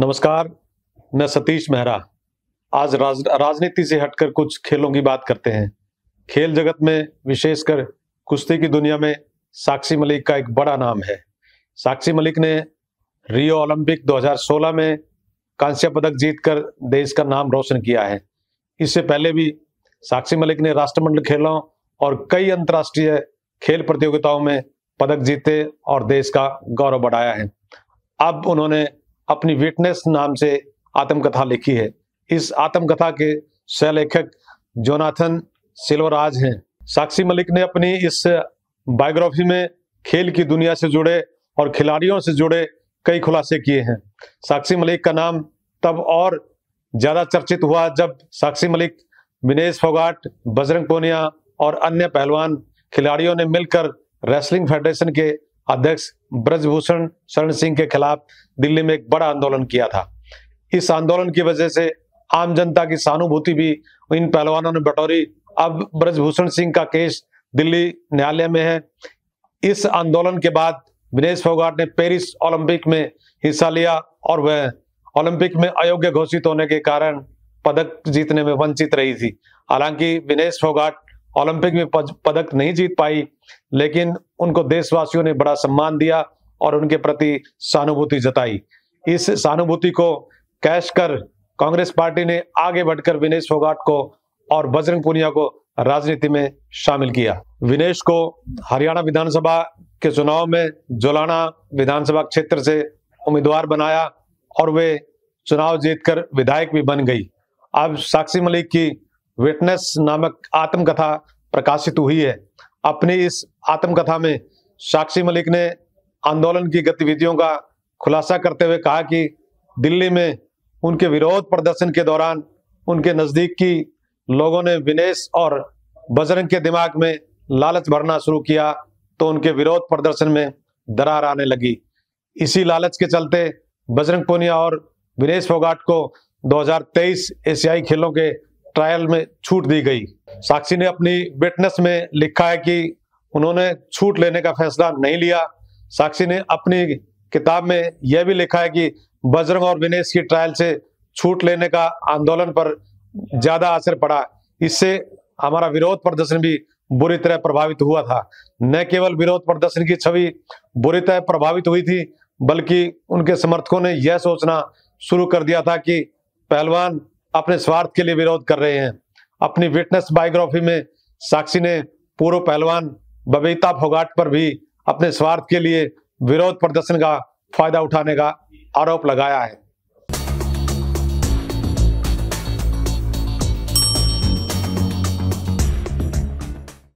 नमस्कार मैं सतीश मेहरा आज राज, राजनीति से हटकर कुछ खेलों की बात करते हैं खेल जगत में विशेषकर कुश्ती की दुनिया में साक्षी मलिक का एक बड़ा नाम है साक्षी मलिक ने रियो ओलंपिक 2016 में कांस्य पदक जीतकर देश का नाम रोशन किया है इससे पहले भी साक्षी मलिक ने राष्ट्रमंडल खेलों और कई अंतर्राष्ट्रीय खेल प्रतियोगिताओं में पदक जीते और देश का गौरव बढ़ाया है अब उन्होंने अपनी विटनेस नाम से आत्मकथा लिखी है इस आत्मकथा के सहलेखक जोनाथन सिल्वराज हैं साक्षी मलिक ने अपनी इस बायोग्राफी में खेल की दुनिया से जुड़े और खिलाड़ियों से जुड़े कई खुलासे किए हैं साक्षी मलिक का नाम तब और ज्यादा चर्चित हुआ जब साक्षी मलिक विनेश फोगाट बजरंग पोनिया और अन्य पहलवान खिलाड़ियों ने मिलकर रेसलिंग फेडरेशन के अध्यक्ष ब्रजभूषण शरण सिंह के खिलाफ दिल्ली में एक बड़ा आंदोलन किया था इस आंदोलन की वजह से आम जनता की सहानुभूति भी इन पहलवानों ने बटोरी अब ब्रजभूषण सिंह का केस दिल्ली न्यायालय में है इस आंदोलन के बाद विनेश फोगाट ने पेरिस ओलंपिक में हिस्सा लिया और वह ओलंपिक में अयोग्य घोषित होने के कारण पदक जीतने में वंचित रही थी हालांकि विनेश फोगाट ओलंपिक में पदक नहीं जीत पाई लेकिन उनको देशवासियों ने बड़ा सम्मान दिया और उनके प्रति सहानुभूति जताई इस सहानुभूति को कैश कर कांग्रेस पार्टी ने आगे बढ़कर विनेश फोगाट को और बजरंग पुनिया को राजनीति में शामिल किया विनेश को हरियाणा विधानसभा के चुनाव में जोलाना विधानसभा क्षेत्र से उम्मीदवार बनाया और वे चुनाव जीतकर विधायक भी बन गई अब साक्षी मलिक की विटनेस नामक आत्मकथा प्रकाशित हुई है अपनी इस आत्मकथा में साक्षी मलिक ने आंदोलन की गतिविधियों का खुलासा करते हुए कहा कि दिल्ली में उनके विरोध प्रदर्शन के दौरान उनके नज़दीक की लोगों ने विनेश और बजरंग के दिमाग में लालच भरना शुरू किया तो उनके विरोध प्रदर्शन में दरार आने लगी इसी लालच के चलते बजरंग पुनिया और विनेश फोगाट को 2023 एशियाई खेलों के ट्रायल में छूट दी गई साक्षी ने अपनी विटनेस में लिखा है कि उन्होंने छूट लेने का फैसला नहीं लिया साक्षी ने अपनी किताब में यह भी लिखा है कि बजरंग और विनेश की ट्रायल से छूट लेने का आंदोलन पर ज्यादा असर पड़ा इससे हमारा विरोध प्रदर्शन भी बुरी तरह प्रभावित हुआ था न केवल विरोध प्रदर्शन की छवि बुरी तरह प्रभावित हुई थी बल्कि उनके समर्थकों ने यह सोचना शुरू कर दिया था कि पहलवान अपने स्वार्थ के लिए विरोध कर रहे हैं अपनी विटनेस बायोग्राफी में साक्षी ने पूर्व पहलवान बबीता फोगाट पर भी अपने स्वार्थ के लिए विरोध प्रदर्शन का फायदा उठाने का आरोप लगाया है